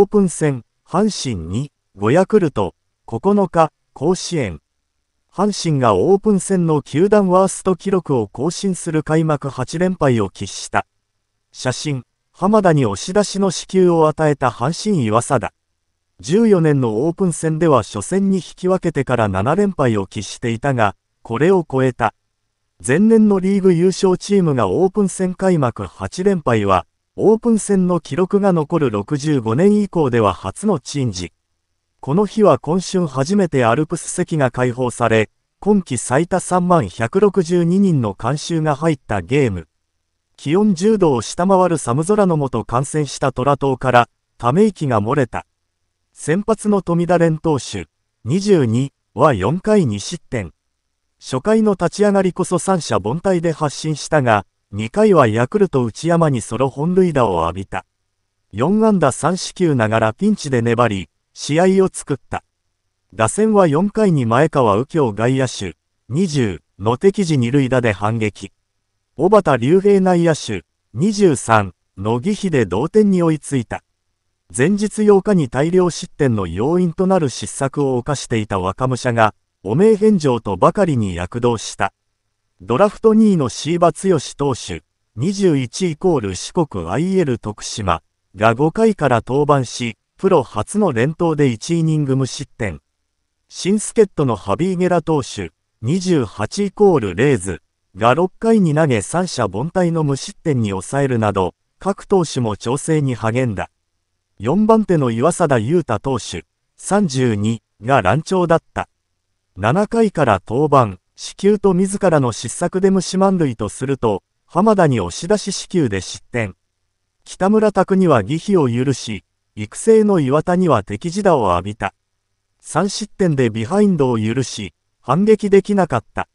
オープン戦、阪神に5ヤクルト、9日、甲子園。阪神がオープン戦の球団ワースト記録を更新する開幕8連敗を喫した。写真、浜田に押し出しの支給を与えた阪神岩貞。14年のオープン戦では初戦に引き分けてから7連敗を喫していたが、これを超えた。前年のリーグ優勝チームがオープン戦開幕8連敗は、オープン戦の記録が残る65年以降では初の珍事。この日は今春初めてアルプス席が開放され、今季最多3万162人の観衆が入ったゲーム。気温10度を下回る寒空の下感染した虎党から、ため息が漏れた。先発の富田連投手、22は4回2失点。初回の立ち上がりこそ三者凡退で発進したが、2回はヤクルト内山にソロ本塁打を浴びた。4安打3四球ながらピンチで粘り、試合を作った。打線は4回に前川右京外野手、20、野敵地二塁打で反撃。小畑竜平内野手、23、野木秀で同点に追いついた。前日8日に大量失点の要因となる失策を犯していた若武者が、汚名返上とばかりに躍動した。ドラフト2位の椎葉剛投手、21イコール四国 IL 徳島が5回から登板し、プロ初の連投で1イニング無失点。新助っ人のハビーゲラ投手、28イコールレーズが6回に投げ三者凡退の無失点に抑えるなど、各投手も調整に励んだ。4番手の岩貞裕太投手、32が乱調だった。7回から登板、死球と自らの失策で虫満塁とすると、浜田に押し出し死球で失点。北村拓には疑費を許し、育成の岩田には敵地打を浴びた。3失点でビハインドを許し、反撃できなかった。